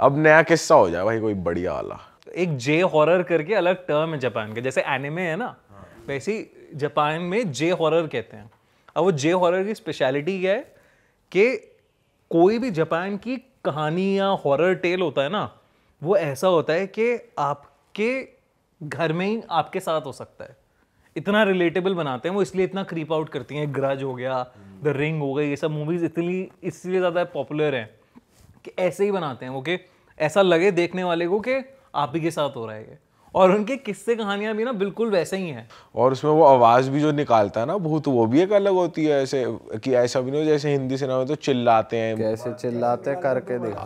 अब नया किस्सा हो जाए भाई कोई बढ़िया वाला एक जे हॉरर करके अलग टर्म है जापान का जैसे एनिमे है ना वैसे जापान में जे हॉरर कहते हैं अब वो जे हॉरर की स्पेशलिटी क्या है कि कोई भी जापान की कहानी या हॉरर टेल होता है ना वो ऐसा होता है कि आपके घर में ही आपके साथ हो सकता है इतना रिलेटेबल बनाते हैं वो इसलिए इतना क्रीप आउट करती हैं ग्रज हो गया द रिंग हो गया ये सब मूवीज़ इतनी इसलिए ज़्यादा पॉपुलर हैं कि ऐसे ही बनाते हैं ओके ऐसा लगे देखने वाले को कि आप ही के साथ हो रहा है और उनके किस्से कहानियां भी ना बिल्कुल वैसे ही हैं और उसमें वो आवाज़ भी जो निकालता है ना भूत वो भी एक अलग होती है ऐसे कि ऐसा भी नहीं हो जैसे हिंदी सिनेमा में तो चिल्लाते हैं कैसे चिल्लाते करके देखा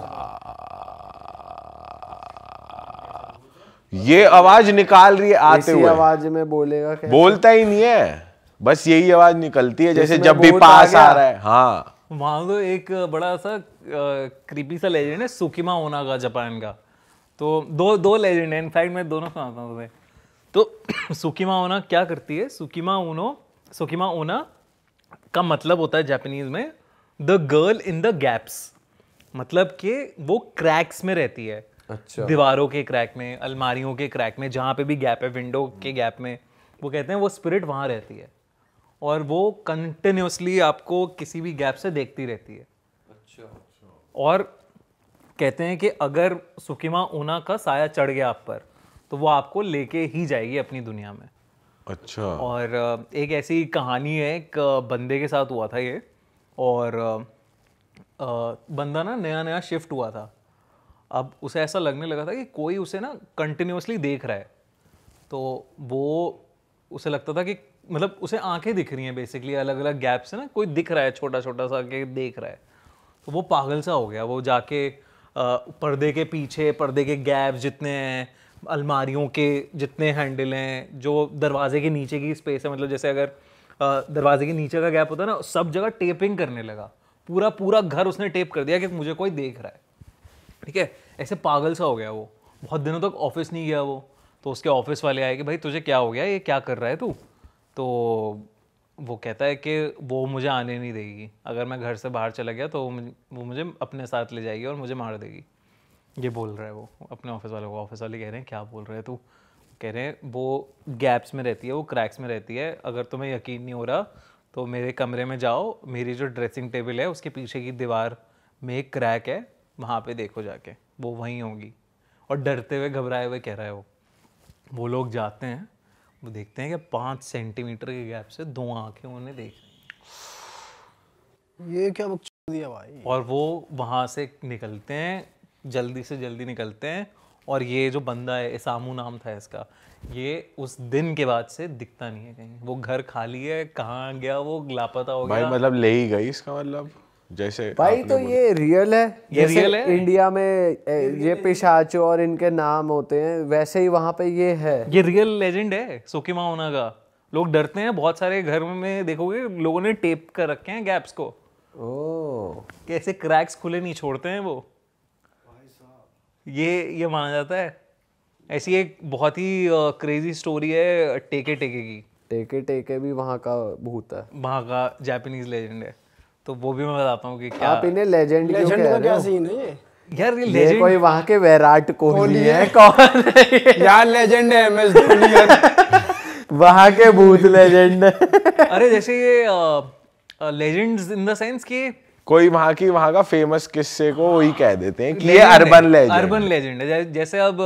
ये आवाज निकाल रही है आते हुए आवाज में बोलेगा बोलता ही नहीं है बस यही आवाज निकलती है जैसे जब भी पास आ रहा है हाँ वहाँ तो एक बड़ा सा क्रीपी सा लेजेंड है सुकीमा ओना का जापान का तो दो दो लेजेंड है इनफैक्ट मैं दोनों सुनाता हूँ तुम्हें तो सुकीमा ओना क्या करती है सुकीमा ओनो सुकीमा ओना का मतलब होता है जापानीज में the girl in the gaps मतलब कि वो क्रैक्स में रहती है अच्छा दीवारों के क्रैक में अलमारियों के क्रैक में जहाँ पे भी गैप है विंडो के गैप में वो कहते हैं वो स्पिरिट वहाँ रहती है और वो कंटिन्यूसली आपको किसी भी गैप से देखती रहती है अच्छा और कहते हैं कि अगर सुकिमा ऊना का साया चढ़ गया आप पर तो वो आपको लेके ही जाएगी अपनी दुनिया में अच्छा और एक ऐसी कहानी है एक बंदे के साथ हुआ था ये और बंदा ना नया नया शिफ्ट हुआ था अब उसे ऐसा लगने लगा था कि कोई उसे ना कंटिन्यूसली देख रहा है तो वो उसे लगता था कि मतलब उसे आंखें दिख रही हैं बेसिकली अलग अलग गैप से ना कोई दिख रहा है छोटा छोटा सा के देख रहा है तो वो पागल सा हो गया वो जाके पर्दे के पीछे पर्दे के गैप जितने हैं अलमारियों के जितने हैंडल हैं जो दरवाजे के नीचे की स्पेस है मतलब जैसे अगर दरवाजे के नीचे का गैप होता है ना सब जगह टेपिंग करने लगा पूरा पूरा घर उसने टेप कर दिया कि मुझे कोई देख रहा है ठीक है ऐसे पागल सा हो गया वो बहुत दिनों तक ऑफिस नहीं गया वो तो उसके ऑफिस वाले आए कि भाई तुझे क्या हो गया ये क्या कर रहा है तू तो वो कहता है कि वो मुझे आने नहीं देगी अगर मैं घर से बाहर चला गया तो वो मुझे अपने साथ ले जाएगी और मुझे मार देगी ये बोल रहा है वो अपने ऑफिस वाले को ऑफिस वाले कह रहे हैं क्या बोल रहे हैं तू कह रहे हैं वो गैप्स में रहती है वो क्रैक्स में रहती है अगर तुम्हें यकीन नहीं हो रहा तो मेरे कमरे में जाओ मेरी जो ड्रेसिंग टेबल है उसके पीछे की दीवार में एक क्रैक है वहाँ पे देखो जाके वो वहीं होगी और डरते हुए घबराए हुए कह रहा है वो वो लोग जाते हैं वो देखते हैं कि पाँच सेंटीमीटर के गैप से दो आंखें उन्हें देख रही ये क्या दिया भाई और वो वहाँ से निकलते हैं जल्दी से जल्दी निकलते हैं और ये जो बंदा है इसामू नाम था इसका ये उस दिन के बाद से दिखता नहीं है कहीं वो घर खाली है कहाँ गया वो लापता हो गया भाई मतलब ले ही गई इसका मतलब जैसे भाई तो ये रियल है ये रियल है इंडिया में ये पिशाचो और इनके नाम होते हैं वैसे ही वहाँ पे ये है ये रियल लेजेंड है सोकीमा होना का लोग डरते हैं बहुत सारे घर में देखोगे लोगों ने टेप कर रखे हैं गैप्स को ओ कैसे क्रैक्स खुले नहीं छोड़ते हैं वो ये ये माना जाता है ऐसी एक बहुत ही क्रेजी स्टोरी है टेके टेके की टेके टेके भी वहाँ का भूत है वहाँ का जापानीज लेजेंड है तो वो भी मैं बताता हूँ कि क्या आप इन्हें लेजेंड क्यों कह रहे क्या सीन है यार ये लेजेंड कोई वहां के वैराट कोहली है कौन है यार लेजेंड है एमएस धोनी यार वहां के भूत लेजेंड है अरे जैसे ये लेजेंड्स इन द सेंस कि कोई वहां की वहां का फेमस किस्से को वही कह देते हैं कि ये अर्बन लेजेंड अर्बन लेजेंड है जैसे अब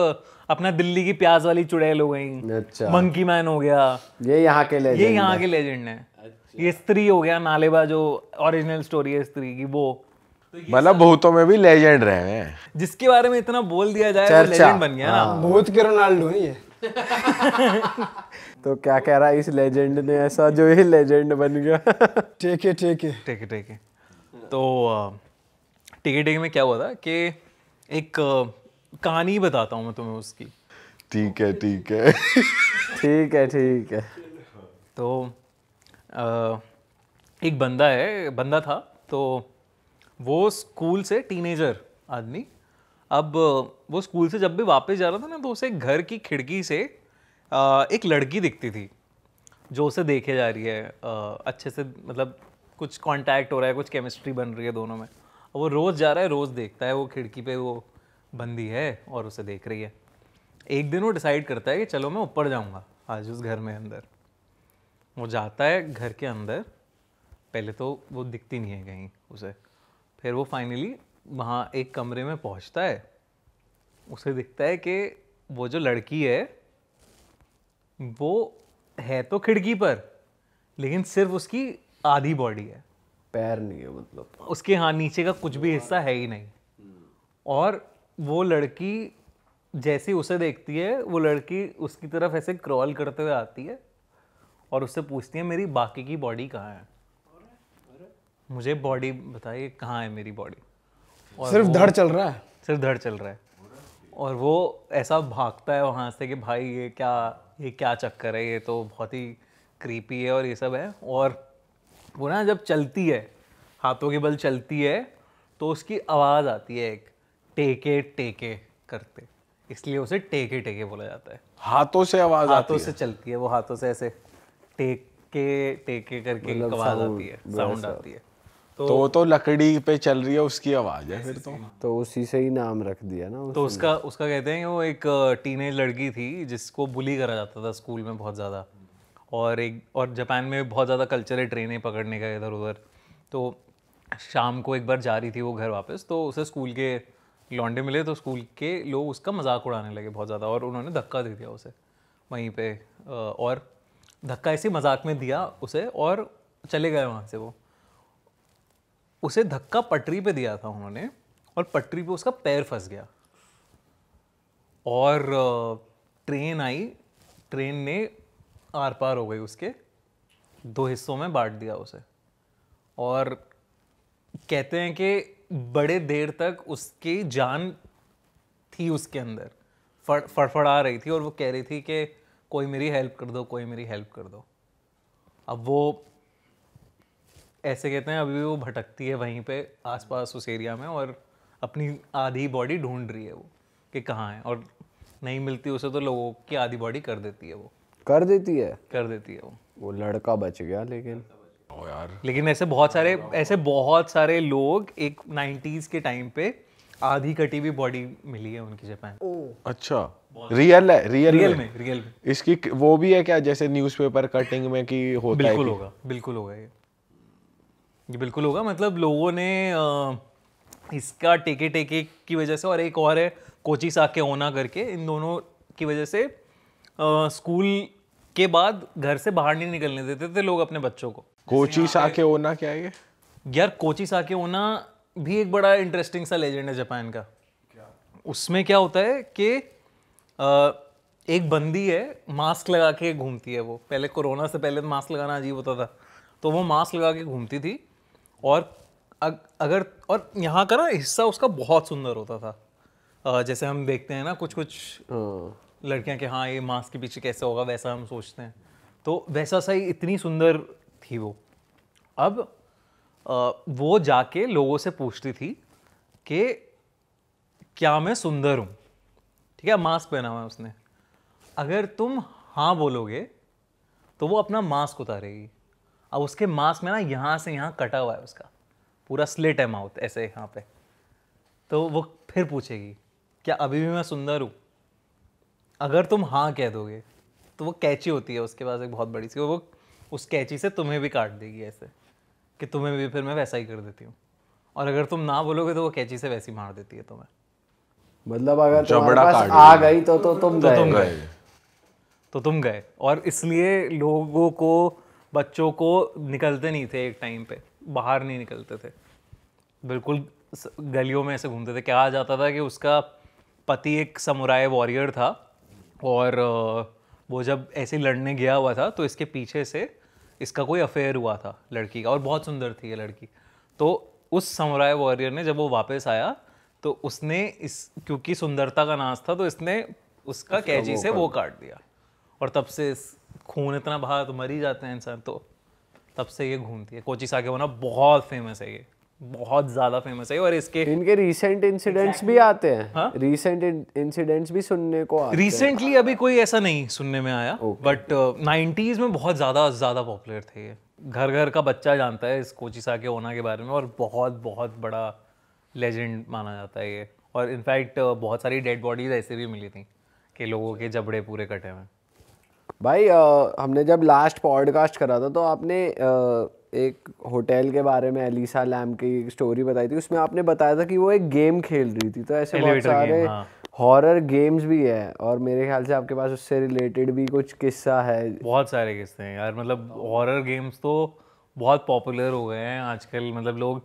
अपना दिल्ली की प्याज वाली चुड़ैल हो गई अच्छा मंकी मैन हो गया ये यहाँ के लेजेंड ये यहाँ के लेजेंड है ये स्त्री हो गया नालेबा जो ओरिजिनल स्टोरी है स्त्री की वो तो मतलब भूतों में भी लेजेंड रहे हैं जिसके बारे में इतना बोल दिया जाए तो लेजेंड बन गया ना हाँ। भूत के रोनाल्डो है ये तो क्या कह रहा है इस लेजेंड ने ऐसा जो ही लेजेंड बन गया ठीक है ठीक है ठीक है ठीक है तो ठीक है ठीक में क्या हुआ था कि एक कहानी बताता हूँ मैं तुम्हें उसकी ठीक है ठीक है ठीक है ठीक है तो एक बंदा है बंदा था तो वो स्कूल से टीनेजर आदमी अब वो स्कूल से जब भी वापस जा रहा था ना तो उसे घर की खिड़की से एक लड़की दिखती थी जो उसे देखे जा रही है अच्छे से मतलब कुछ कांटेक्ट हो रहा है कुछ केमिस्ट्री बन रही है दोनों में अब वो रोज़ जा रहा है रोज़ देखता है वो खिड़की पे वो बंदी है और उसे देख रही है एक दिन वो डिसाइड करता है कि चलो मैं ऊपर जाऊँगा आज उस घर में अंदर वो जाता है घर के अंदर पहले तो वो दिखती नहीं है कहीं उसे फिर वो फाइनली वहाँ एक कमरे में पहुँचता है उसे दिखता है कि वो जो लड़की है वो है तो खिड़की पर लेकिन सिर्फ उसकी आधी बॉडी है पैर नहीं है मतलब उसके हाँ नीचे का कुछ भी हिस्सा है ही नहीं और वो लड़की जैसे उसे देखती है वो लड़की उसकी तरफ ऐसे क्रॉल करते हुए आती है और उससे पूछती है मेरी बाकी की बॉडी कहाँ है मुझे बॉडी बताइए कहाँ है मेरी बॉडी सिर्फ धड़ चल रहा है सिर्फ धड़ चल रहा है और वो ऐसा भागता है वहाँ से कि भाई ये क्या ये क्या चक्कर है ये तो बहुत ही क्रीपी है और ये सब है और वो ना जब चलती है हाथों के बल चलती है तो उसकी आवाज़ आती है एक टेके टेके करते इसलिए उसे टेके टेके बोला जाता है हाथों से आवाज़ हाथों से चलती है वो हाथों से ऐसे टेक के टेके करके एक मतलब आवाज आती है साउंड आती है तो, तो तो लकड़ी पे चल रही है उसकी आवाज है फिर तो तो उसी से ही नाम रख दिया ना तो उसका उसका कहते हैं वो एक टीनेज लड़की थी जिसको बुली करा जाता था स्कूल में बहुत ज़्यादा और एक और जापान में बहुत ज़्यादा कल्चर है ट्रेनें पकड़ने का इधर उधर तो शाम को एक बार जा रही थी वो घर वापस तो उसे स्कूल के लॉन्डे मिले तो स्कूल के लोग उसका मजाक उड़ाने लगे बहुत ज़्यादा और उन्होंने धक्का दे दिया उसे वहीं पे और धक्का ऐसे मजाक में दिया उसे और चले गए वहाँ से वो उसे धक्का पटरी पे दिया था उन्होंने और पटरी पे उसका पैर फंस गया और ट्रेन आई ट्रेन ने आर पार हो गई उसके दो हिस्सों में बांट दिया उसे और कहते हैं कि बड़े देर तक उसकी जान थी उसके अंदर फड़फड़ा रही थी और वो कह रही थी कि कोई मेरी हेल्प कर दो कोई मेरी हेल्प कर दो अब वो ऐसे कहते हैं अभी वो भटकती है वहीं पे आसपास उस एरिया में और अपनी आधी बॉडी ढूंढ रही है वो कि कहाँ है और नहीं मिलती उसे तो लोगों की आधी बॉडी कर देती है वो कर देती है कर देती है वो वो लड़का बच गया लेकिन ओ यार लेकिन ऐसे बहुत सारे ऐसे बहुत सारे लोग एक नाइन्टीज़ के टाइम पे आधी कटी हुई बॉडी मिली है उनकी जापान अच्छा रियल अच्छा। है रियल, रियल में, रियल में इसकी वो भी है क्या जैसे न्यूज़पेपर कटिंग में कि होता बिल्कुल है बिल्कुल होगा बिल्कुल होगा ये ये बिल्कुल होगा मतलब लोगों ने इसका टेके टेके की वजह से और एक और है कोची साके होना करके इन दोनों की वजह से स्कूल के बाद घर से बाहर नहीं निकलने देते थे लोग अपने बच्चों को कोची साके होना क्या है यार कोची साके होना भी एक बड़ा इंटरेस्टिंग सा लेजेंड है जापान का उसमें क्या होता है कि एक बंदी है मास्क लगा के घूमती है वो पहले कोरोना से पहले तो मास्क लगाना अजीब होता था तो वो मास्क लगा के घूमती थी और अग, अगर और यहाँ का ना हिस्सा उसका बहुत सुंदर होता था जैसे हम देखते हैं ना कुछ कुछ हाँ। लड़कियाँ के हाँ ये मास्क के पीछे कैसे होगा वैसा हम सोचते हैं तो वैसा सही इतनी सुंदर थी वो अब वो जाके लोगों से पूछती थी कि क्या मैं सुंदर हूँ या मास्क पहना हुआ है उसने अगर तुम हाँ बोलोगे तो वो अपना मास्क उतारेगी अब उसके मास्क में ना यहाँ से यहाँ कटा हुआ है उसका पूरा स्लेट है माउथ ऐसे यहाँ पे तो वो फिर पूछेगी क्या अभी भी मैं सुंदर हूँ अगर तुम हाँ कह दोगे तो वो कैची होती है उसके पास एक बहुत बड़ी सी वो उस कैची से तुम्हें भी काट देगी ऐसे कि तुम्हें भी फिर मैं वैसा ही कर देती हूँ और अगर तुम ना बोलोगे तो वो कैची से वैसी मार देती है तुम्हें मतलब अगर तुम्हारे पास आ गई तो तो तुम तो तुम गए तो तुम गए और इसलिए लोगों को बच्चों को निकलते नहीं थे एक टाइम पे बाहर नहीं निकलते थे बिल्कुल गलियों में ऐसे घूमते थे क्या जाता था कि उसका पति एक समुराय वॉरियर था और वो जब ऐसे लड़ने गया हुआ था तो इसके पीछे से इसका कोई अफेयर हुआ था लड़की का और बहुत सुंदर थी ये लड़की तो उस समुराय वॉरियर ने जब वो वापस आया तो उसने इस क्योंकि सुंदरता का नाच था तो इसने उसका कैची से वो काट दिया और तब से खून इतना बहा तो मर ही जाते हैं इंसान तो तब से ये घूमती है कोची साके होना बहुत फेमस है ये बहुत ज्यादा फेमस है और इसके इनके रीसेंट इंसिडेंट्स भी आते हैं रीसेंट हाँ? इंसिडेंट्स भी सुनने को आते रिसेंटली अभी कोई ऐसा नहीं सुनने में आया बट नाइन्टीज uh, में बहुत ज्यादा ज्यादा पॉपुलर थे ये घर घर का बच्चा जानता है इस कोची साके होना के बारे में और बहुत बहुत बड़ा लेजेंड माना जाता है ये और इनफैक्ट बहुत सारी डेड बॉडीज ऐसे भी मिली थी कि लोगों के जबड़े पूरे कटे हुए भाई आ, हमने जब लास्ट पॉडकास्ट करा था तो आपने आ, एक होटल के बारे में एलिसा लैम की स्टोरी बताई थी उसमें आपने बताया था कि वो एक गेम खेल रही थी तो ऐसे बहुत सारे हाँ। हॉरर गेम्स भी है और मेरे ख्याल से आपके पास उससे रिलेटेड भी कुछ किस्सा है बहुत सारे किस्से हैं यार मतलब हॉरर गेम्स तो बहुत पॉपुलर हो गए हैं आजकल मतलब लोग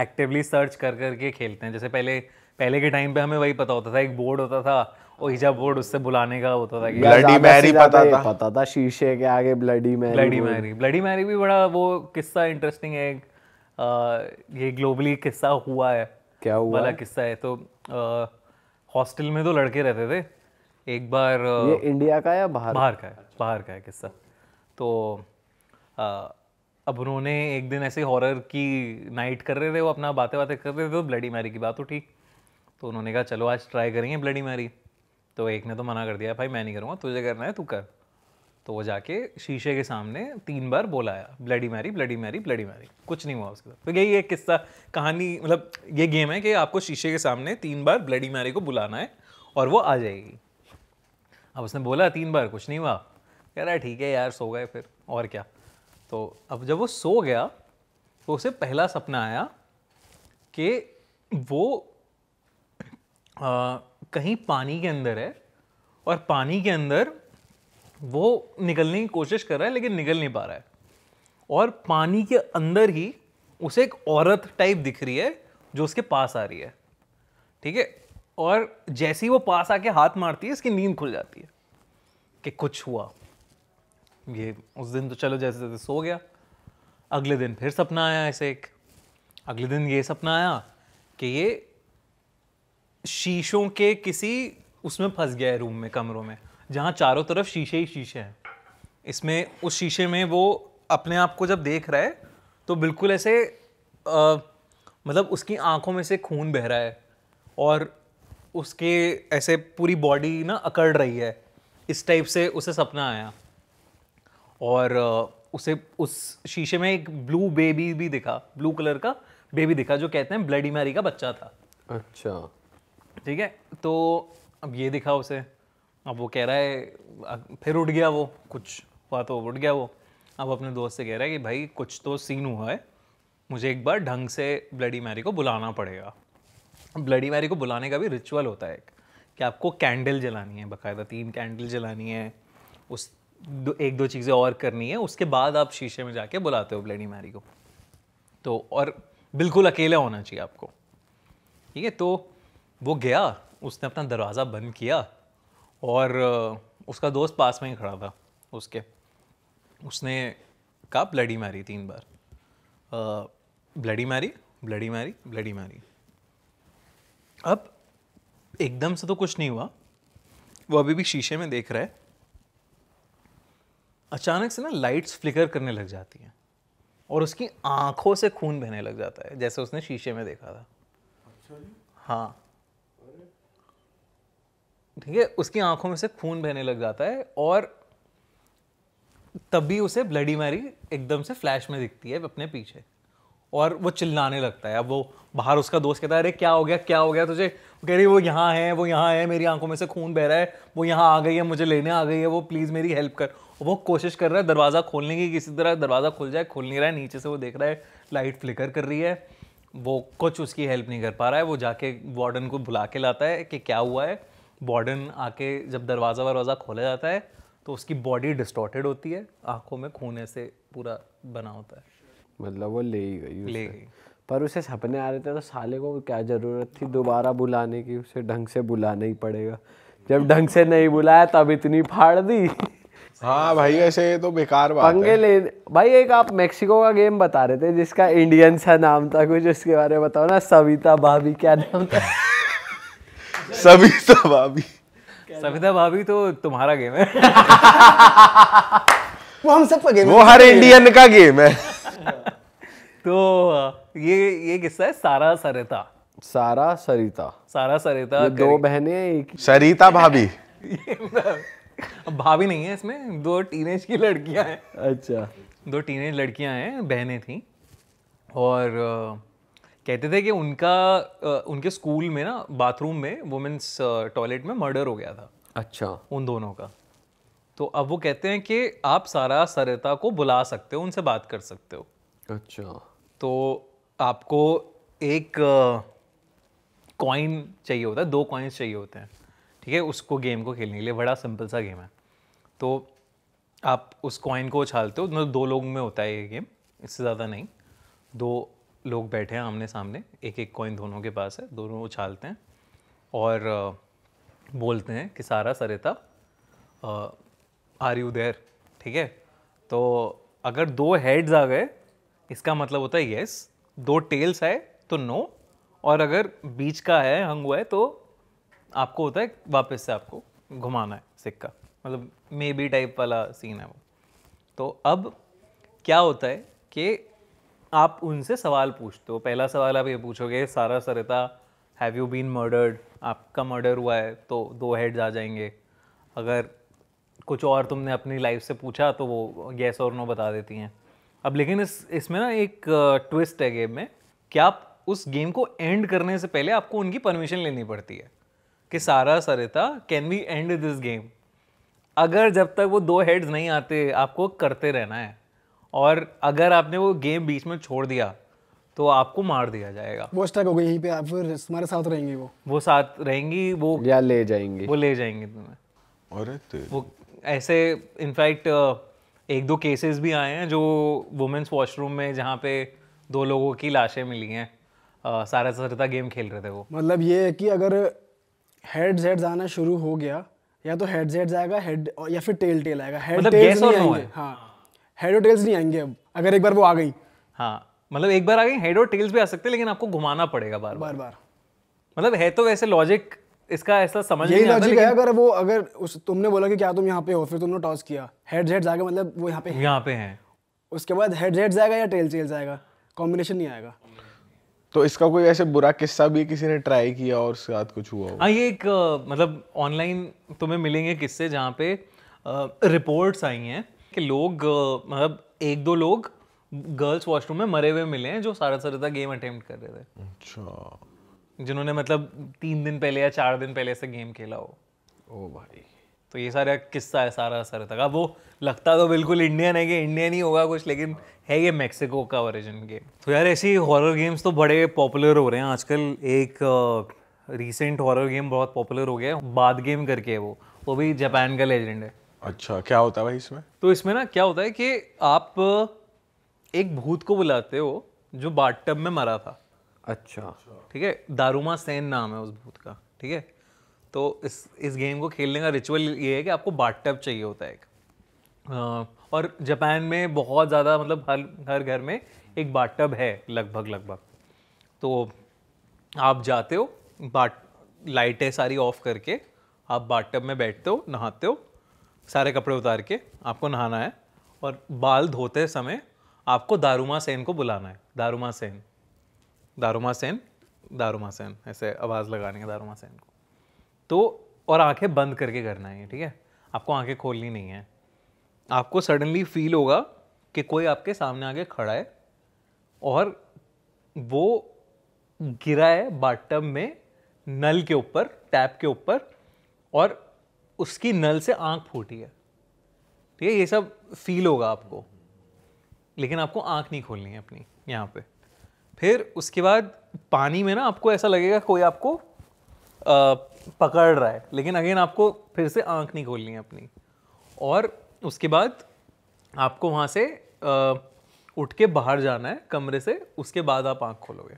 एक्टिवली सर्च कर करके खेलते हैं जैसे पहले पहले के टाइम पे हमें वही पता होता था एक बोर्ड होता था ओहिजा बोर्ड उससे बुलाने का होता था ब्लडी मैरी पता था पता था शीशे के आगे bloody Mary bloody Mary bloody Mary भी बड़ा वो किस्सा इंटरेस्टिंग है ये ग्लोबली किस्सा हुआ है क्या हुआ वाला किस्सा है तो हॉस्टल में तो लड़के रहते थे एक बार ये इंडिया का या बाहर बाहर का है बाहर का है किस्सा तो अब उन्होंने एक दिन ऐसे हॉरर की नाइट कर रहे थे वो अपना बातें बातें कर रहे थे तो ब्लडी मैरी की बात ठीक तो उन्होंने कहा चलो आज ट्राई करेंगे ब्लडी मैरी तो एक ने तो मना कर दिया भाई मैं नहीं करूँगा तुझे करना है तू कर तो वो जाके शीशे के सामने तीन बार बोलाया bloody Mary bloody Mary bloody Mary कुछ नहीं हुआ उसके साथ तो यही एक किस्सा कहानी मतलब ये गेम है कि आपको शीशे के सामने तीन बार ब्लडी मैरी को बुलाना है और वो आ जाएगी अब उसने बोला तीन बार कुछ नहीं हुआ कह रहा है ठीक है यार सो गए फिर और क्या तो अब जब वो सो गया तो उसे पहला सपना आया कि वो आ, कहीं पानी के अंदर है और पानी के अंदर वो निकलने की कोशिश कर रहा है लेकिन निकल नहीं पा रहा है और पानी के अंदर ही उसे एक औरत टाइप दिख रही है जो उसके पास आ रही है ठीक है और जैसे ही वो पास आके हाथ मारती है इसकी नींद खुल जाती है कि कुछ हुआ ये उस दिन तो चलो जैसे जैसे सो गया अगले दिन फिर सपना आया ऐसे एक अगले दिन ये सपना आया कि ये शीशों के किसी उसमें फंस गया है रूम में कमरों में जहाँ चारों तरफ शीशे ही शीशे हैं इसमें उस शीशे में वो अपने आप को जब देख रहा है तो बिल्कुल ऐसे आ, मतलब उसकी आंखों में से खून बह रहा है और उसके ऐसे पूरी बॉडी ना अकड़ रही है इस टाइप से उसे सपना आया और उसे उस शीशे में एक ब्लू बेबी भी दिखा ब्लू कलर का बेबी दिखा जो कहते हैं ब्लडी मैरी का बच्चा था अच्छा ठीक है तो अब ये दिखा उसे अब वो कह रहा है फिर उठ गया वो कुछ हुआ तो उठ गया वो अब अपने दोस्त से कह रहा है कि भाई कुछ तो सीन हुआ है मुझे एक बार ढंग से ब्लडी मैरी को बुलाना पड़ेगा ब्लडी मैरी को बुलाने का भी रिचुअल होता है एक कि आपको कैंडल जलानी है बकायदा तीन कैंडल जलानी है उस दो एक दो चीज़ें और करनी है उसके बाद आप शीशे में जाके बुलाते हो ब्लडी मैरी को तो और बिल्कुल अकेला होना चाहिए आपको ठीक है तो वो गया उसने अपना दरवाज़ा बंद किया और उसका दोस्त पास में ही खड़ा था उसके उसने कहा ब्लडी मैरी तीन बार bloody Mary bloody Mary bloody Mary अब एकदम से तो कुछ नहीं हुआ वो अभी भी शीशे में देख रहा है अचानक से ना लाइट्स फ्लिकर करने लग जाती हैं और उसकी आंखों से खून बहने लग जाता है जैसे उसने शीशे में देखा था अच्छा हाँ ठीक है उसकी आंखों में से खून बहने लग जाता है और तभी उसे ब्लडी मैरी एकदम से फ्लैश में दिखती है अपने पीछे और वो चिल्लाने लगता है अब वो बाहर उसका दोस्त कहता है अरे क्या हो गया क्या हो गया तुझे कह रही वो यहाँ है वो यहाँ है मेरी आंखों में से खून बह रहा है वो यहाँ आ गई है मुझे लेने आ गई है वो प्लीज़ मेरी हेल्प कर वो कोशिश कर रहा है दरवाज़ा खोलने की किसी तरह दरवाज़ा खुल जाए खोल नहीं रहा है नीचे से वो देख रहा है लाइट फ्लिकर कर रही है वो कुछ उसकी हेल्प नहीं कर पा रहा है वो जाके वार्डन को बुला के लाता है कि क्या हुआ है वार्डन आके जब दरवाज़ा वरवाज़ा खोला जाता है तो उसकी बॉडी डिस्टॉर्टेड होती है आंखों में खोने से पूरा बना होता है मतलब वो ले ही गई ले गई पर उसे सपने आ रहे थे तो साले को क्या ज़रूरत थी दोबारा बुलाने की उसे ढंग से बुलाना ही पड़ेगा जब ढंग से नहीं बुलाया तब इतनी फाड़ दी हाँ भाई ऐसे तो बेकार बात पंगे है। ले भाई एक आप मेक्सिको का गेम बता रहे थे जिसका इंडियन सा नाम था कुछ उसके बारे में बताओ ना सविता भाभी क्या नाम था सविता भाभी सविता भाभी तो तुम्हारा गेम है वो हम सब का गेम वो हर इंडियन का गेम है तो ये ये किस्सा है सारा सरिता सारा सरिता सारा सरिता दो बहनें एक सरिता भाभी भाभी नहीं है इसमें दो टीनेज की लड़कियां हैं अच्छा दो टीनेज लड़कियां हैं बहनें थी और कहते थे कि उनका उनके स्कूल में ना बाथरूम में वुमेंस टॉयलेट में मर्डर हो गया था अच्छा उन दोनों का तो अब वो कहते हैं कि आप सारा सरिता को बुला सकते हो उनसे बात कर सकते हो अच्छा तो आपको एक कॉइन चाहिए होता है दो कॉइन्स चाहिए होते हैं ठीक है उसको गेम को खेलने के लिए बड़ा सिंपल सा गेम है तो आप उस कॉइन को उछालते हो मतलब दो लोग में होता है ये गेम इससे ज़्यादा नहीं दो लोग बैठे हैं आमने सामने एक एक कॉइन दोनों के पास है दोनों उछालते हैं और बोलते हैं कि सारा सरिता आर यू देर ठीक है तो अगर दो हेड्स आ गए इसका मतलब होता है येस दो टेल्स आए तो नो और अगर बीच का है हंग हुआ है तो आपको होता है वापस से आपको घुमाना है सिक्का मतलब मे बी टाइप वाला सीन है वो तो अब क्या होता है कि आप उनसे सवाल पूछते हो पहला सवाल आप ये पूछोगे Sara Sarita have you been murdered आपका मर्डर हुआ है तो दो हेड्स आ जाएंगे अगर कुछ और तुमने अपनी लाइफ से पूछा तो वो गैस और नो बता देती हैं अब लेकिन इस इसमें ना एक ट्विस्ट है गेम में कि आप उस गेम को एंड करने से पहले आपको उनकी परमिशन लेनी पड़ती है कि Sara Sarita can we end this game अगर जब तक वो दो हेड्स नहीं आते आपको करते रहना है और अगर आपने वो गेम बीच में छोड़ दिया तो आपको मार दिया जाएगा वो स्टक हो गई यहीं पे आप फिर हमारे साथ रहेंगी वो वो साथ रहेंगी वो या ले जाएंगी वो ले जाएंगी तुम्हें अरे वो ऐसे इनफैक्ट एक दो केसेस भी आए हैं जो वुमेंस वॉशरूम में जहाँ पे दो लोगों की लाशें मिली हैं सारा सरता गेम खेल रहे थे वो मतलब ये है कि अगर हेड जेड आना शुरू हो गया या तो हेड जेड आएगा हेड या फिर टेल टेल आएगा हेड मतलब टेल्स नहीं आएंगे हाँ हेड और टेल्स नहीं आएंगे अब अगर एक बार वो आ गई हाँ मतलब एक बार आ गई हेड और टेल्स भी आ सकते हैं लेकिन आपको घुमाना पड़ेगा बार बार बार मतलब है तो वैसे लॉजिक इसका ऐसा समझ यही लॉजिक है अगर वो अगर उस तुमने बोला कि क्या तुम यहाँ पे हो फिर तुमने टॉस किया हेड जेड आएगा मतलब वो यहाँ पे यहाँ पे है उसके बाद हेड जेड आएगा या टेल्स टेल्स आएगा कॉम्बिनेशन नहीं आएगा तो इसका कोई ऐसे बुरा किस्सा भी किसी ने ट्राई किया और उसके साथ कुछ हुआ हाँ ये एक अ, मतलब ऑनलाइन तुम्हें मिलेंगे किस्से जहाँ पे रिपोर्ट्स आई हैं कि लोग मतलब एक दो लोग गर्ल्स वॉशरूम में मरे हुए मिले हैं जो सारा सरदा गेम अटेम्प्ट कर रहे थे अच्छा जिन्होंने मतलब तीन दिन पहले या चार दिन पहले से गेम खेला हो ओ भाई तो ये सारा किस्सा है सारा सर तक अब वो लगता तो बिल्कुल इंडियन है कि इंडियन ही होगा कुछ लेकिन है ये मैक्सिको का ओरिजिन गेम तो यार ऐसी हॉरर गेम्स तो बड़े पॉपुलर हो रहे हैं आजकल एक रिसेंट हॉरर गेम बहुत पॉपुलर हो गया है बाद गेम करके है वो वो भी जापान का लेजेंड है अच्छा क्या होता है भाई इसमें तो इसमें ना क्या होता है कि आप एक भूत को बुलाते हो जो बाट में मरा था अच्छा ठीक है दारुमा सेन नाम है उस भूत का ठीक है तो इस इस गेम को खेलने का रिचुअल ये है कि आपको बाथटब चाहिए होता है एक और जापान में बहुत ज़्यादा मतलब हर हर घर में एक बाथटब है लगभग लगभग तो आप जाते हो बाट लाइटें सारी ऑफ करके आप बाथटब में बैठते हो नहाते हो सारे कपड़े उतार के आपको नहाना है और बाल धोते समय आपको दारुमा सेन को बुलाना है Daruma san Daruma san Daruma san ऐसे आवाज़ लगानी है दारुमा सेन को तो और आंखें बंद करके करना है ठीक है आपको आंखें खोलनी नहीं है आपको सडनली फील होगा कि कोई आपके सामने आगे खड़ा है और वो गिरा है बाटम में नल के ऊपर टैप के ऊपर और उसकी नल से आंख फूटी है ठीक है ये सब फील होगा आपको लेकिन आपको आंख नहीं खोलनी है अपनी यहाँ पे फिर उसके बाद पानी में ना आपको ऐसा लगेगा कोई आपको आ, पकड़ रहा है लेकिन अगेन आपको फिर से आंख नहीं खोलनी है अपनी और उसके बाद आपको वहाँ से आ, उठ के बाहर जाना है कमरे से उसके बाद आप आंख खोलोगे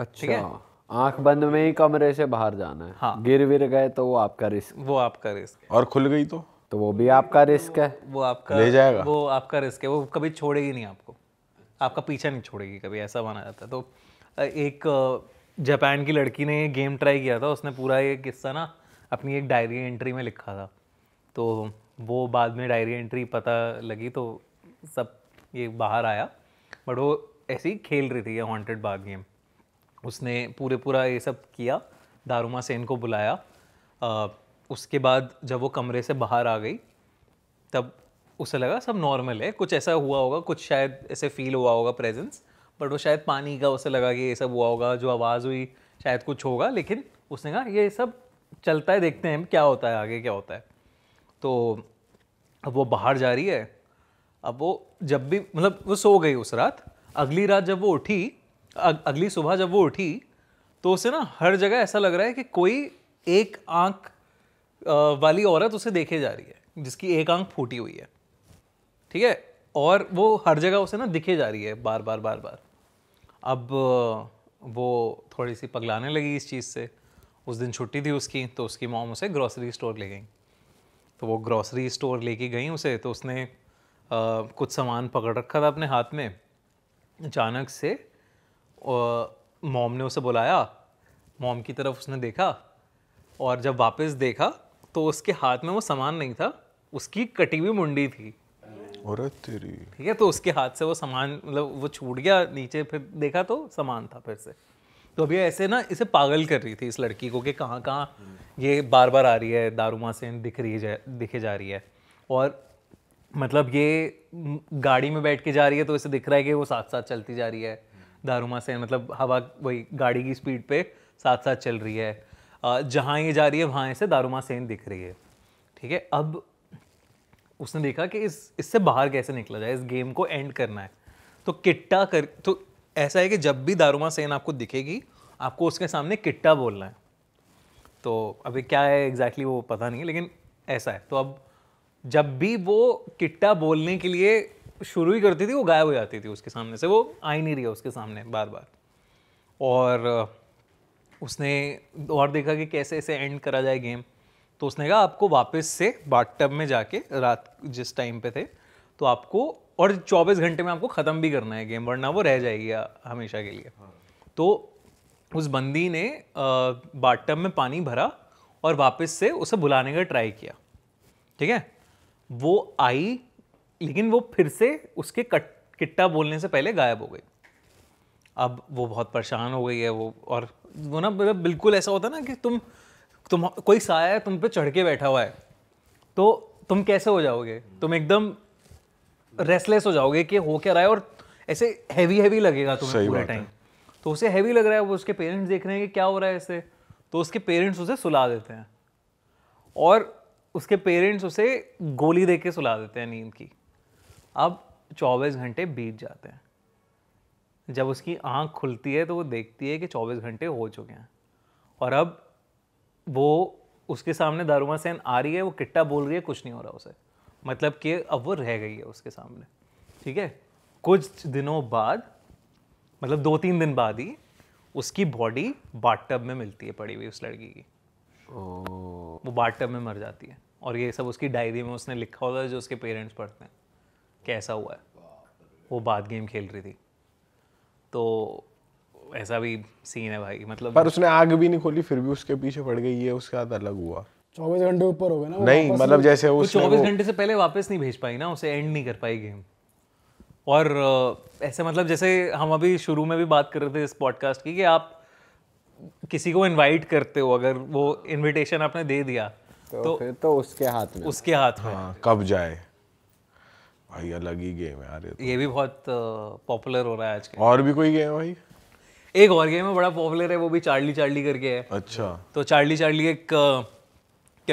अच्छा आंख बंद में ही कमरे से बाहर जाना है हाँ गिर विर गए तो वो आपका रिस्क वो आपका रिस्क और खुल गई तो तो वो भी आपका रिस्क है वो आपका ले जाएगा वो आपका रिस्क है वो कभी छोड़ेगी नहीं आपको आपका पीछा नहीं छोड़ेगी कभी ऐसा माना जाता है तो एक जापान की लड़की ने ये गेम ट्राई किया था उसने पूरा ये किस्सा ना अपनी एक डायरी एंट्री में लिखा था तो वो बाद में डायरी एंट्री पता लगी तो सब ये बाहर आया बट वो ऐसे ही खेल रही थी ये हॉन्टेड बाग गेम उसने पूरे पूरा ये सब किया दारुमा सेन को बुलाया आ, उसके बाद जब वो कमरे से बाहर आ गई तब उसे लगा सब नॉर्मल है कुछ ऐसा हुआ होगा कुछ शायद ऐसे फील हुआ होगा प्रेजेंस बट वो शायद पानी का उसे लगा कि ये सब हुआ होगा जो आवाज़ हुई शायद कुछ होगा लेकिन उसने कहा ये सब चलता है देखते हैं क्या होता है आगे क्या होता है तो अब वो बाहर जा रही है अब वो जब भी मतलब वो सो गई उस रात अगली रात जब वो उठी अग, अगली सुबह जब वो उठी तो उसे ना हर जगह ऐसा लग रहा है कि कोई एक आंख वाली औरत उसे देखे जा रही है जिसकी एक आंख फूटी हुई है ठीक है और वो हर जगह उसे ना दिखे जा रही है बार बार बार बार अब वो थोड़ी सी पगलाने लगी इस चीज़ से उस दिन छुट्टी थी उसकी तो उसकी मोम उसे ग्रॉसरी स्टोर ले गई तो वो ग्रॉसरी स्टोर लेके गई उसे तो उसने आ, कुछ सामान पकड़ रखा था अपने हाथ में अचानक से मॉम ने उसे बुलाया मॉम की तरफ उसने देखा और जब वापस देखा तो उसके हाथ में वो सामान नहीं था उसकी कटी हुई मुंडी थी तेरी ठीक है तो उसके हाथ से वो सामान मतलब वो छूट गया नीचे फिर देखा तो सामान था फिर से तो अभी ऐसे ना इसे पागल कर रही थी इस लड़की को कि कहाँ कहाँ ये बार बार आ रही है दारूमा से दिख रही है दिखे जा रही है और मतलब ये गाड़ी में बैठ के जा रही है तो इसे दिख रहा है कि वो साथ साथ चलती जा रही है दारूमा से मतलब हवा वही गाड़ी की स्पीड पे साथ साथ चल रही है जहाँ ये जा रही है वहाँ इसे दारूमा सेन दिख रही है ठीक है अब उसने देखा कि इस इससे बाहर कैसे निकला जाए इस गेम को एंड करना है तो किट्टा कर तो ऐसा है कि जब भी दारुमा सेन आपको दिखेगी आपको उसके सामने किट्टा बोलना है तो अभी क्या है एग्जैक्टली exactly वो पता नहीं लेकिन ऐसा है तो अब जब भी वो किट्टा बोलने के लिए शुरू ही करती थी वो गायब हो जाती थी उसके सामने से वो आ ही नहीं रही है उसके सामने बार बार और उसने और देखा कि कैसे इसे एंड करा जाए गेम तो उसने कहा आपको वापस से बाथटब में जाके रात जिस टाइम पे थे तो आपको और 24 घंटे में आपको ख़त्म भी करना है गेम वरना वो रह जाएगी हमेशा के लिए तो उस बंदी ने बाथटब में पानी भरा और वापस से उसे बुलाने का ट्राई किया ठीक है वो आई लेकिन वो फिर से उसके कट किट्टा बोलने से पहले गायब हो गई अब वो बहुत परेशान हो गई है वो और वो ना मतलब बिल्कुल ऐसा होता ना कि तुम तुम कोई साया है तुम पे चढ़ के बैठा हुआ है तो तुम कैसे हो जाओगे तुम एकदम रेस्टलेस हो जाओगे कि हो क्या रहा है और ऐसे हैवी हैवी लगेगा तुम्हें पूरा टाइम तो उसे हैवी लग रहा है वो उसके पेरेंट्स देख रहे हैं कि क्या हो रहा है इससे तो उसके पेरेंट्स उसे सुला देते हैं और उसके पेरेंट्स उसे गोली दे के सुला देते हैं नींद की अब चौबीस घंटे बीत जाते हैं जब उसकी आँख खुलती है तो वो देखती है कि चौबीस घंटे हो चुके हैं और अब वो उसके सामने दारुमा सेन आ रही है वो किट्टा बोल रही है कुछ नहीं हो रहा उसे मतलब कि अब वो रह गई है उसके सामने ठीक है कुछ दिनों बाद मतलब दो तीन दिन बाद ही उसकी बॉडी बाटटब में मिलती है पड़ी हुई उस लड़की की oh. वो बाटटब में मर जाती है और ये सब उसकी डायरी में उसने लिखा होता है जो उसके पेरेंट्स पढ़ते हैं कैसा हुआ है वो बाद गेम खेल रही थी तो ऐसा भी सीन है भाई मतलब पर उसने आग भी नहीं खोली फिर भी उसके पीछे पड़ गई है उसके बाद अलग हुआ चौबीस घंटे ऊपर हो गए ना नहीं मतलब जैसे तो वो चौबीस घंटे से पहले वापस नहीं भेज पाई ना उसे एंड नहीं कर पाई गेम और ऐसे मतलब जैसे हम अभी शुरू में भी बात कर रहे थे इस पॉडकास्ट की कि आप किसी को इनवाइट करते हो अगर वो इनविटेशन आपने दे दिया तो, तो फिर तो उसके हाथ में उसके हाथ में हाँ, कब जाए भाई अलग ही गेम है यार ये, तो। ये भी बहुत पॉपुलर हो रहा है आज के और भी कोई गेम है भाई एक और गेम है बड़ा पॉपुलर है वो भी चार्ली चार्ली करके है अच्छा तो चार्ली चार्ली एक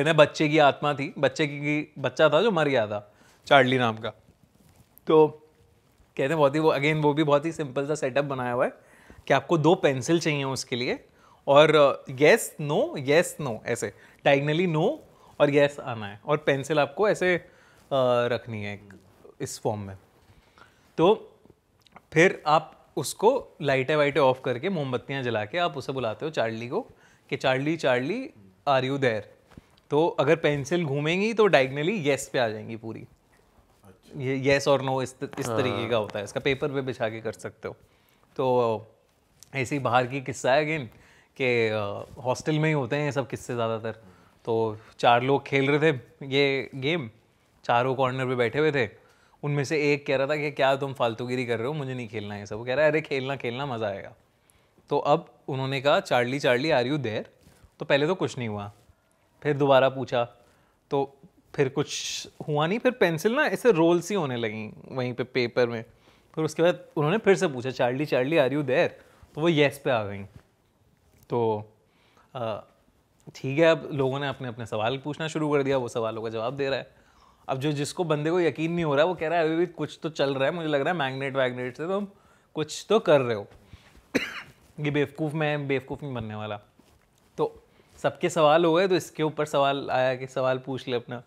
हैं बच्चे की आत्मा थी बच्चे की बच्चा था जो मर गया था चार्ली नाम का तो कहते हैं बहुत ही वो अगेन वो भी बहुत ही सिंपल सा सेटअप बनाया हुआ है कि आपको दो पेंसिल चाहिए उसके लिए और येस नो येस नो ऐसे डाइगनली नो और येस आना है और पेंसिल आपको ऐसे रखनी है इस फॉर्म में तो फिर आप उसको लाइटें वाइटें ऑफ करके मोमबत्तियाँ जला के आप उसे बुलाते हो चार्ली को कि Charlie Charlie are you there तो अगर पेंसिल घूमेंगी तो डायगनली येस पे आ जाएंगी पूरी अच्छा। ये येस और नो इस इस हाँ। तरीके का होता है इसका पेपर पे बिछा के कर सकते हो तो ऐसे ही बाहर की किस्सा है अगेन कि हॉस्टल में ही होते हैं ये सब किस्से ज़्यादातर तो चार लोग खेल रहे थे ये गेम चारों कॉर्नर पे बैठे हुए थे उनमें से एक कह रहा था कि क्या तुम फालतूगिरी कर रहे हो मुझे नहीं खेलना है सब वो कह रहा है अरे खेलना खेलना मज़ा आएगा तो अब उन्होंने कहा Charlie Charlie are you there तो पहले तो कुछ नहीं हुआ फिर दोबारा पूछा तो फिर कुछ हुआ नहीं फिर पेंसिल ना ऐसे रोल सी होने लगी वहीं पे पेपर में फिर उसके बाद उन्होंने फिर से पूछा Charlie Charlie are you there तो वो येस पे आ गई तो ठीक है अब लोगों ने अपने अपने सवाल पूछना शुरू कर दिया वो सवालों का जवाब दे रहा है अब जो जिसको बंदे को यकीन नहीं हो रहा है वो कह रहा है अभी भी कुछ तो चल रहा है मुझे लग रहा है मैग्नेट वैगनेट से तुम तो कुछ तो कर रहे हो ये बेवकूफ़ मैं बेवकूफ़ नहीं बनने वाला तो सबके सवाल हो गए तो इसके ऊपर सवाल आया कि सवाल पूछ ले अपना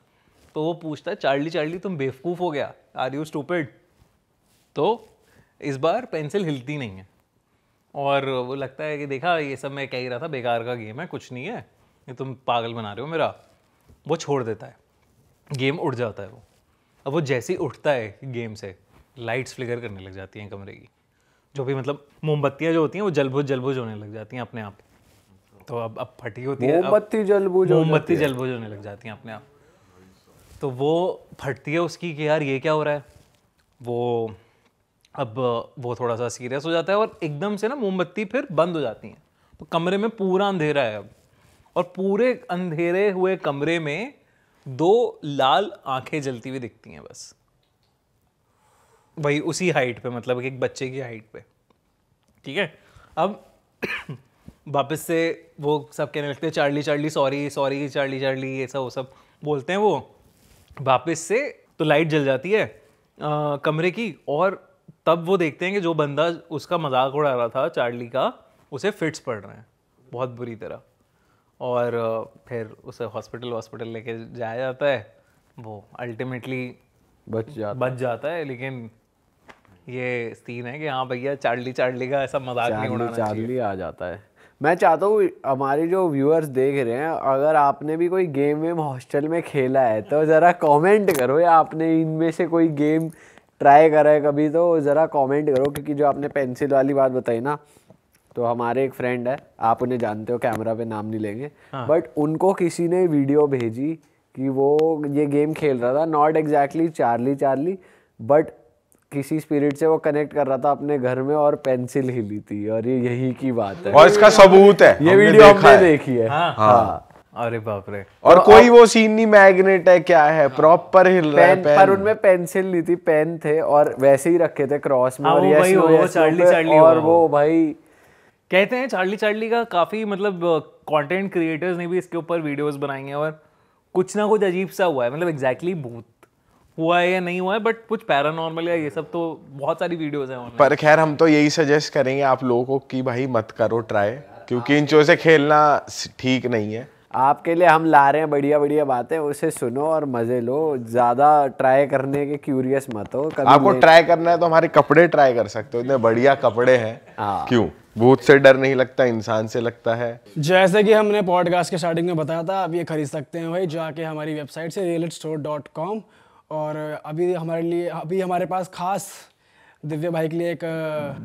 तो वो पूछता है चार्ली चार्ली तुम बेवकूफ़ हो गया आर यू स्टूपेड तो इस बार पेंसिल हिलती नहीं है और वो लगता है कि देखा ये सब मैं कह ही रहा था बेकार का गेम है कुछ नहीं है ये तुम पागल बना रहे हो मेरा वो छोड़ देता है गेम उठ जाता है वो अब वो जैसे ही उठता है गेम से लाइट्स फ्लिकर करने लग जाती हैं कमरे की जो भी मतलब मोमबत्तियाँ जो होती हैं वो जलभुज जलभुज होने लग जाती हैं अपने आप तो अब अब फटी होती है मोमबत्ती जलभुज मोमबत्ती जलभुज होने लग जाती हैं अपने आप तो वो फटती है उसकी कि यार ये क्या हो रहा है वो अब वो थोड़ा सा सीरियस हो जाता है और एकदम से ना मोमबत्ती फिर बंद हो जाती हैं तो कमरे में पूरा अंधेरा है अब और पूरे अंधेरे हुए कमरे में दो लाल आंखें जलती हुई दिखती हैं बस वही उसी हाइट पे मतलब एक बच्चे की हाइट पे ठीक है अब वापस से वो सब कहने लगते हैं Charlie Charlie sorry sorry Charlie Charlie ये सब वो सब बोलते हैं वो वापस से तो लाइट जल जाती है आ, कमरे की और तब वो देखते हैं कि जो बंदा उसका मजाक उड़ा रहा था चार्ली का उसे फिट्स पड़ रहे हैं बहुत बुरी तरह और फिर उसे हॉस्पिटल हॉस्पिटल लेके जाया जाता है वो अल्टीमेटली बच जाता बच जाता है लेकिन ये सीन है कि हाँ भैया चार्ली चार्ली का ऐसा मजाक नहीं उड़ाना चार्ली आ जाता है मैं चाहता हूँ हमारे जो व्यूअर्स देख रहे हैं अगर आपने भी कोई गेम वेम हॉस्टल में खेला है तो ज़रा कमेंट करो या आपने इनमें से कोई गेम ट्राई करा है कभी तो ज़रा कमेंट करो क्योंकि जो आपने पेंसिल वाली बात बताई ना तो हमारे एक फ्रेंड है आप उन्हें जानते हो कैमरा पे नाम नहीं लेंगे हाँ. बट उनको किसी ने वीडियो भेजी कि वो ये गेम खेल रहा था not exactly Charlie Charlie but किसी स्पिरिट से वो कनेक्ट कर रहा था अपने घर में और पेंसिल हिली थी और ये यही की बात है और इसका सबूत है ये वीडियो हमने देखी है हाँ, हाँ, हाँ। अरे बाप रे और तो कोई वो सीन नहीं मैग्नेट है क्या है प्रॉपर हाँ। हिल रहा है पेन पर उनमें पेंसिल ली थी पेन थे और वैसे ही रखे थे क्रॉस में और वो भाई कहते हैं चार्ली चार्ली का काफ़ी मतलब कंटेंट क्रिएटर्स ने भी इसके ऊपर वीडियोस बनाई हैं और कुछ ना कुछ अजीब सा हुआ है मतलब एग्जैक्टली exactly भूत हुआ है या नहीं हुआ है बट कुछ पैरानॉर्मल या ये सब तो बहुत सारी वीडियोस हैं पर खैर हम तो यही सजेस्ट करेंगे आप लोगों को कि भाई मत करो ट्राई क्योंकि इन चीज़ों से खेलना ठीक नहीं है आपके लिए हम ला रहे हैं बढ़िया बढ़िया बातें उसे सुनो और मजे लो ज्यादा ट्राई करने के क्यूरियस मत हो आपको ट्राई करना है तो हमारे कपड़े ट्राई कर सकते हो इतने बढ़िया कपड़े हैं हाँ। क्यों भूत से डर नहीं लगता इंसान से लगता है जैसे कि हमने पॉडकास्ट के स्टार्टिंग में बताया था आप ये खरीद सकते हैं भाई जाके हमारी वेबसाइट से रियल स्टोर डॉट कॉम और अभी हमारे लिए अभी हमारे पास खास दिव्य भाई के लिए एक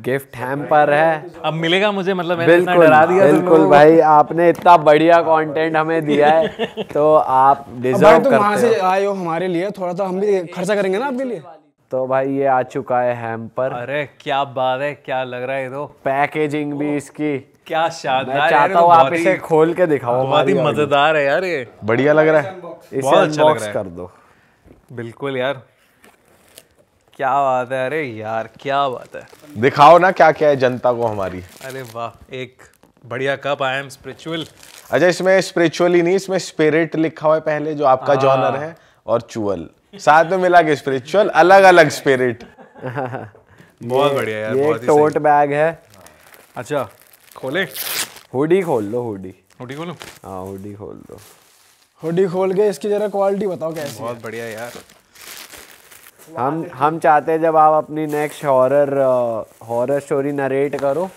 गिफ्ट हैम्पर है अब मिलेगा मुझे मतलब मैंने बिल्कुल डरा दिया बिल्कुल तो। भाई आपने इतना बढ़िया कंटेंट हमें दिया है तो आप डिजर्व करते हो तो वहाँ से आए हो हमारे लिए थोड़ा तो हम भी खर्चा करेंगे ना आपके लिए तो भाई ये आ चुका है हैम्पर अरे क्या बात है क्या लग रहा है तो पैकेजिंग भी इसकी क्या शानदार मैं चाहता हूँ आप इसे खोल के दिखाओ बहुत ही मजेदार है यार ये बढ़िया लग रहा है इसे अनबॉक्स अच्छा कर दो बिल्कुल यार क्या बात है अरे यार क्या बात है दिखाओ ना क्या क्या है जनता को हमारी अरे वाह एक बढ़िया कप आई एम स्पिरिचुअल अच्छा इसमें स्पिरिचुअली नहीं इसमें स्पिरिट लिखा हुआ है पहले जो आपका जॉनर हाँ। है और चुअल साथ में मिला के स्पिरिचुअल अलग अलग स्पिरिट बहुत बढ़िया यार ये एक टोट बैग है अच्छा खोले हुडी खोल लो हुडी हुडी खोलो हाँ हुडी खोल दो हुडी खोल के इसकी जरा क्वालिटी बताओ कैसी बहुत बढ़िया यार हम हम चाहते हैं जब आप अपनी next horror horror story narrate करो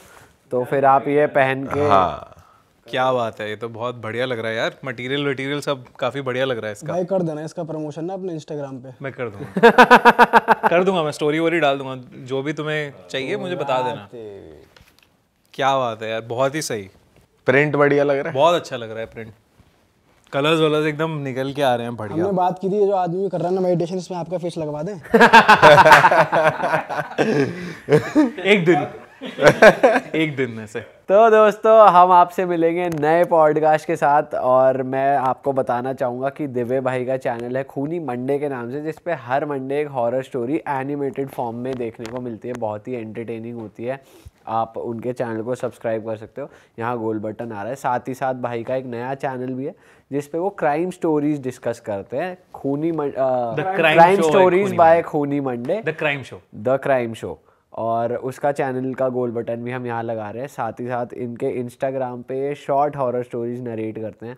तो फिर आप ये पहन के हाँ क्या बात है ये तो बहुत बढ़िया लग रहा है यार मटेरियल वटीरियल सब काफी बढ़िया लग रहा है इसका भाई कर देना इसका प्रमोशन ना अपने इंस्टाग्राम पे मैं कर दूंगा कर दूंगा मैं स्टोरी वोरी डाल दूंगा जो भी तुम्हें चाहिए मुझे बता देना क्या बात है यार बहुत ही सही प्रिंट बढ़िया लग रहा है बहुत अच्छा लग रहा है प्रिंट कलर्स वलर्स एकदम निकल के आ रहे हैं बढ़िया हमने बात की थी जो आदमी कर रहा है ना मेडिटेशन इसमें आपका फेस लगवा दें एक दिन एक दिन में से तो दोस्तों हम आपसे मिलेंगे नए पॉडकास्ट के साथ और मैं आपको बताना चाहूँगा कि दिव्य भाई का चैनल है खूनी मंडे के नाम से जिसपे हर मंडे एक हॉरर स्टोरी एनिमेटेड फॉर्म में देखने को मिलती है बहुत ही एंटरटेनिंग होती है आप उनके चैनल को सब्सक्राइब कर सकते हो यहाँ गोल बटन आ रहा है साथ ही साथ भाई का एक नया चैनल भी है जिसपे वो क्राइम स्टोरीज डिस्कस करते हैं खूनी क्राइम स्टोरीज बाय खूनी Monday the crime show the crime show और उसका चैनल का गोल बटन भी हम यहाँ लगा रहे हैं साथ ही साथ इनके इंस्टाग्राम पे शॉर्ट हॉरर स्टोरीज नरेट करते हैं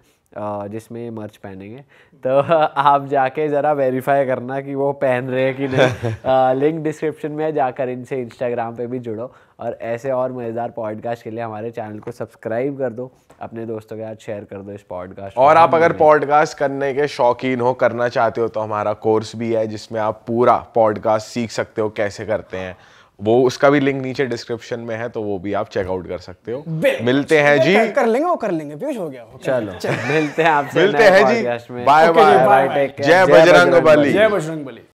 जिसमें मर्च पहनेंगे तो आप जाके ज़रा वेरीफाई करना कि वो पहन रहे हैं कि नहीं लिंक डिस्क्रिप्शन में जाकर इनसे इंस्टाग्राम पे भी जुड़ो और ऐसे और मज़ेदार पॉडकास्ट के लिए हमारे चैनल को सब्सक्राइब कर दो अपने दोस्तों के साथ शेयर कर दो इस पॉडकास्ट और आप हाँ, अगर पॉडकास्ट करने के शौकीन हो करना चाहते हो तो हमारा कोर्स भी है जिसमें आप पूरा पॉडकास्ट सीख सकते हो कैसे करते हैं वो उसका भी लिंक नीचे डिस्क्रिप्शन में है तो वो भी आप चेकआउट कर सकते हो मिलते हैं जी कर, लेंगे वो कर लेंगे पीयूष हो गया चलो मिलते हैं आपसे मिलते हैं जी बाय बाय जय बजरंग बली जय बजरंग बली